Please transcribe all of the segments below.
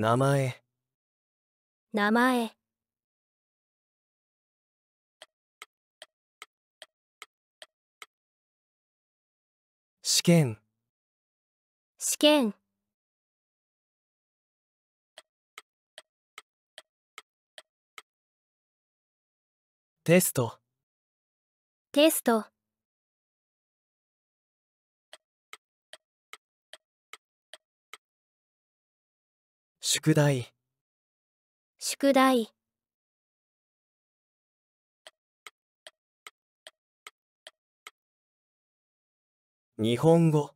名前名前試験試験テストテスト宿題宿題日本語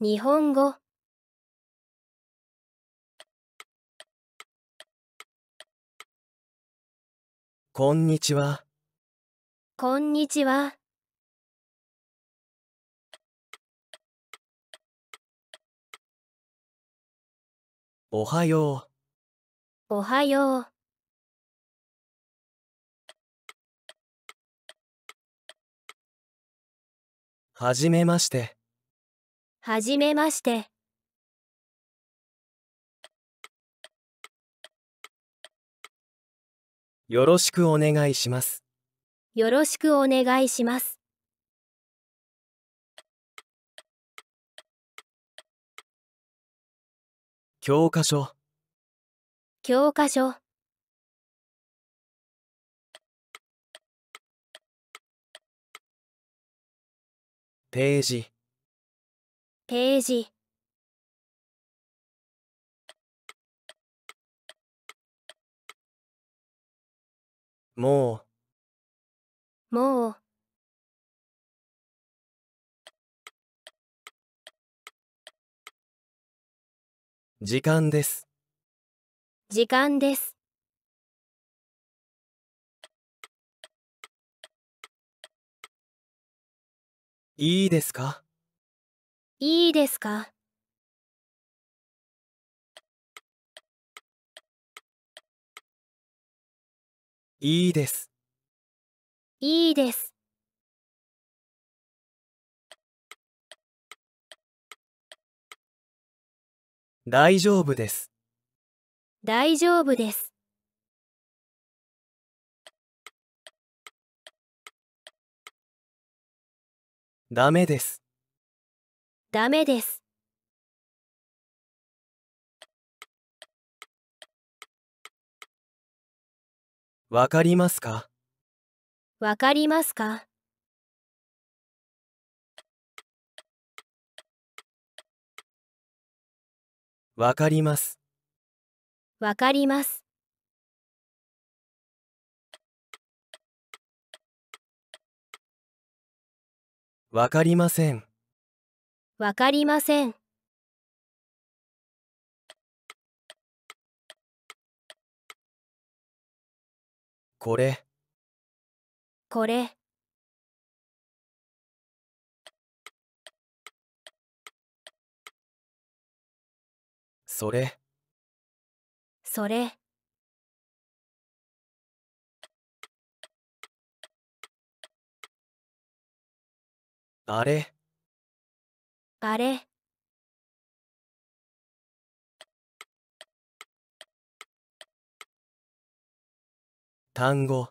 日本語こんにちはこんにちはおはよう。おはよう。はじめまして。はじめまして。よろしくお願いします。よろしくお願いします。教科書教科書ページページもうもう時間です時間ですいいですかいいですかいいですいいです大丈夫です。大丈夫です。ダメです。ダメです。わかりますかわかりますかわかります。わかります。わかりません。わかりません。これこれそれそれあれあれ単語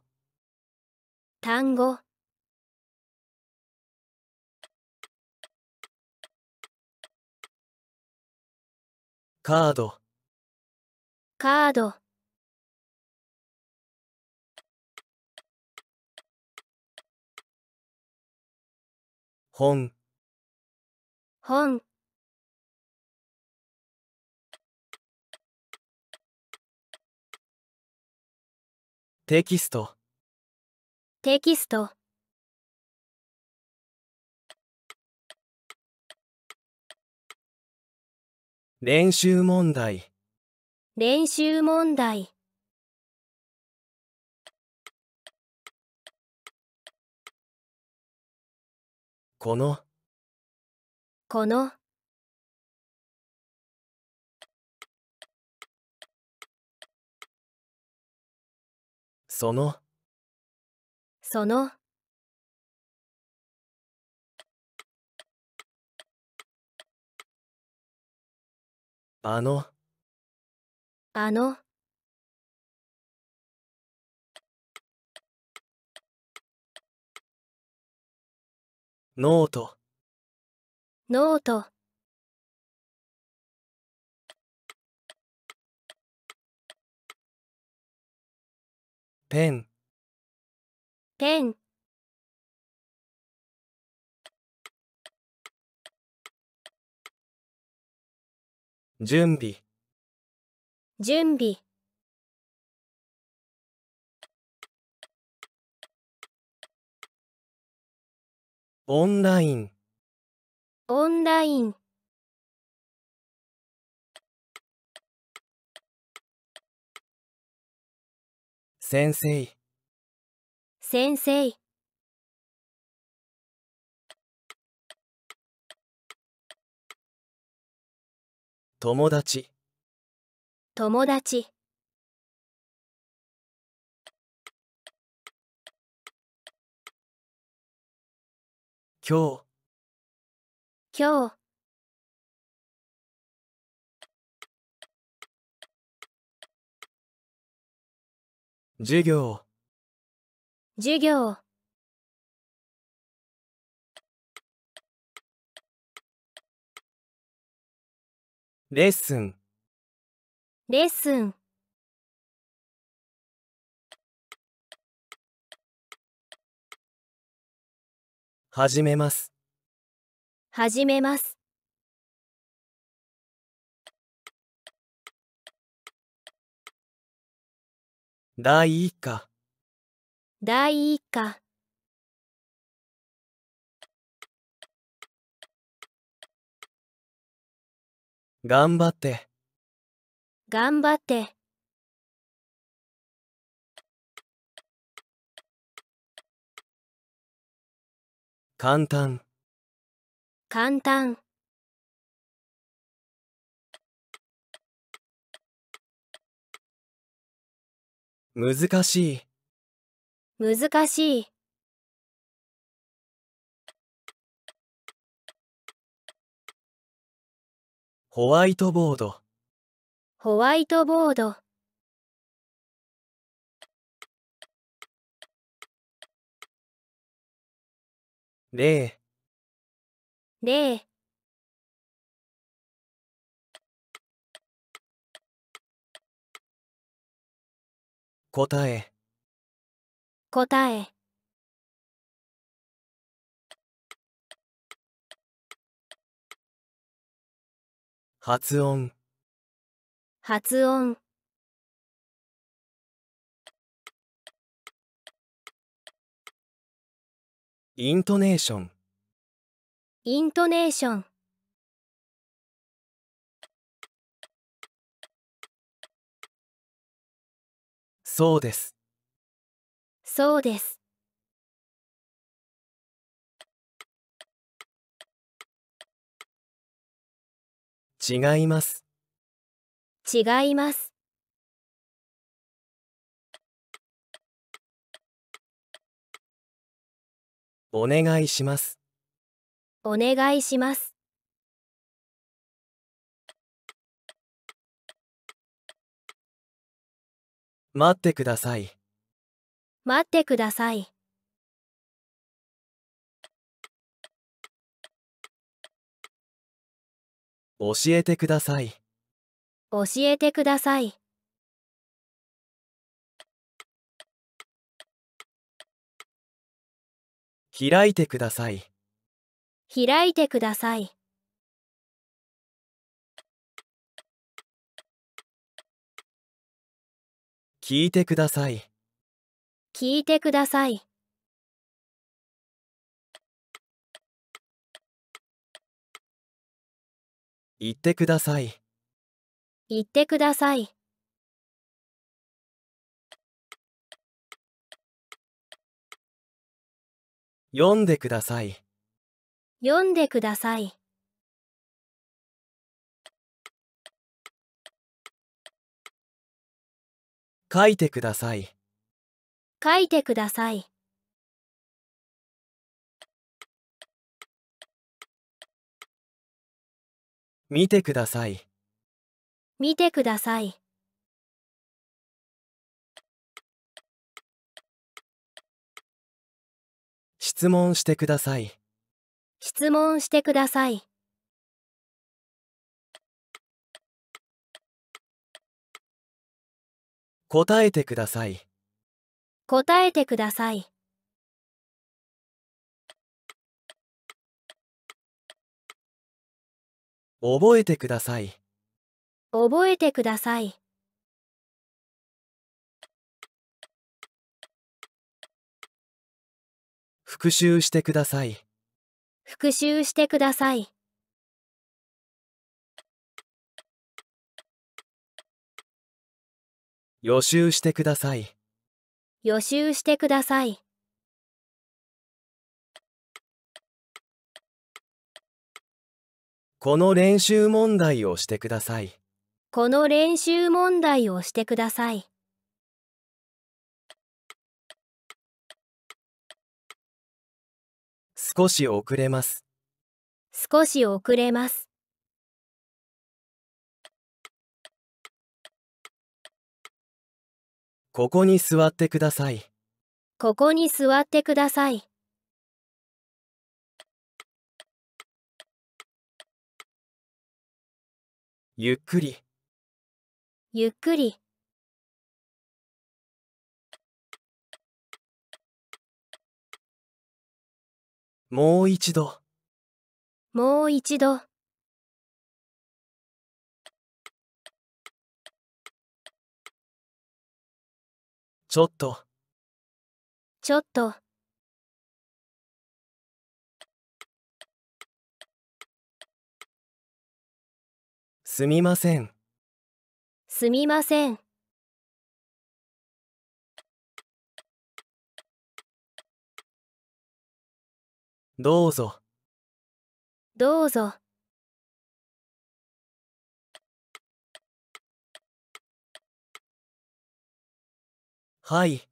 単語カードカード本本テキストテキスト練習問題練習問題このこのそのそのあのあのノートノートペンペン準備準備オンラインオンライン先生先生友達友達今日今日授業授業レッスンレッスン始めます始めます第一課第一課頑張って頑張って簡単簡単難しい難しいホワイトボードホワイトボード例例答え答え発音発音イントネーションイントネーションそうですそうです違います。違います。お願いします。お願いします。待ってください。待ってください。教えてください教えてください開いてください開いてください聞いてください聞いてください言ってください言ってください読んでください読んでください書いてください書いてください見てください見てください質問してください質問してください答えてください答えてください覚えてください覚えてください復習してください復習してください予習してください予習してくださいこの練習問題をしてください。この練習問題をしてください。少し遅れます。少し遅れます。ここに座ってください。ここに座ってください。ゆっくりゆっくりもう一度もう一度ちょっとちょっとすみませんすみませんどうぞどうぞはい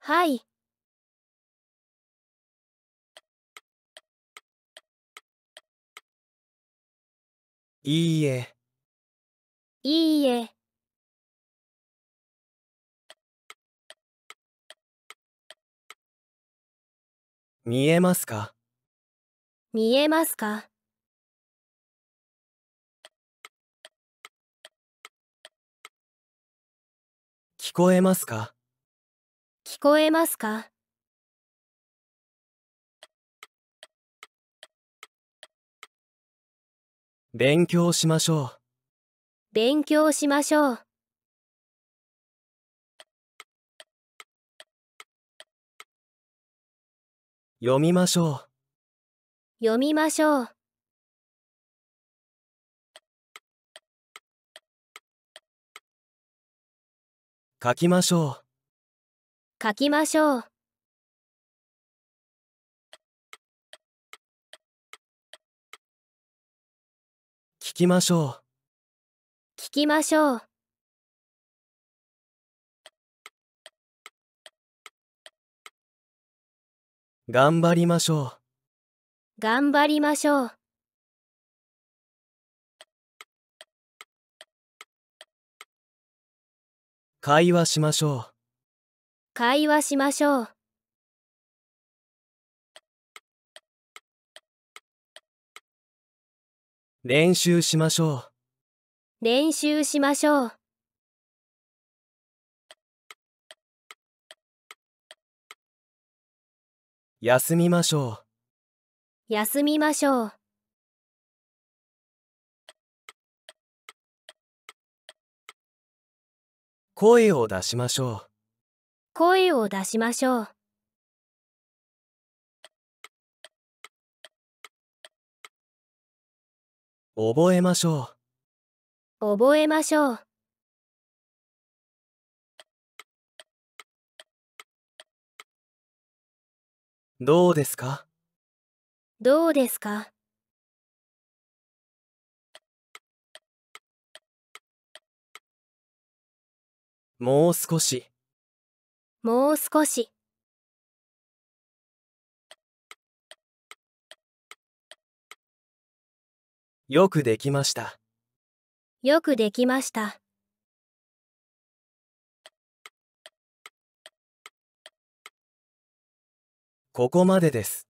はいいいえ。いいえ。見えますか見えますか聞こえますか聞こえますか勉強しましょう。勉強しましょう。読みましょう。読みましょう。書きましょう。書きましょう。聞きましょう聞きましょう頑張りましょう頑張りましょう会話しましょう会話しましょう練習しましょう練習しましょう休みましょう休みましょう声を出しましょう声を出しましょう覚えましょう覚えましょうどうですかどうですかもう少しもう少しよくできました。よくできました。ここまでです。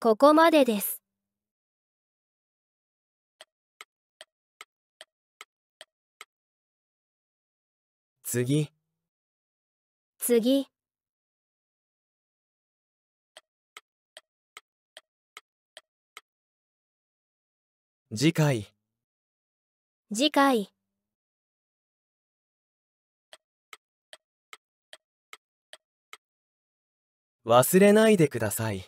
ここまでです。次次次回次回忘れないでください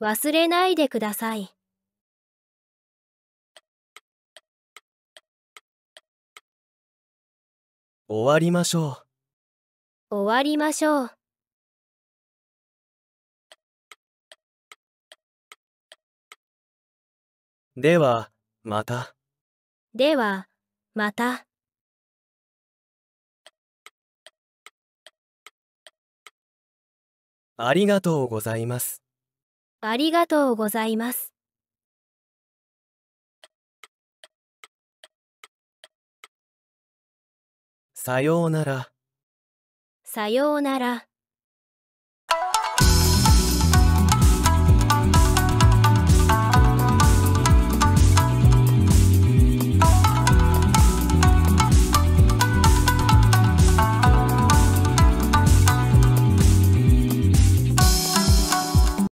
忘れないでください終わりましょう終わりましょうでは、また。では、また。ありがとうございます。ありがとうございます。さようなら。さようなら。